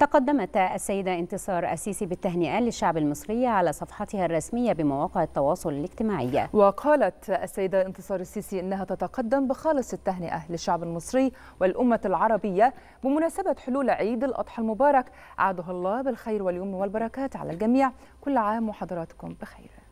تقدمت السيدة انتصار السيسي بالتهنئة للشعب المصري على صفحتها الرسمية بمواقع التواصل الاجتماعي وقالت السيدة انتصار السيسي إنها تتقدم بخالص التهنئة للشعب المصري والأمة العربية بمناسبة حلول عيد الأضحى المبارك عاده الله بالخير واليمن والبركات على الجميع كل عام وحضراتكم بخير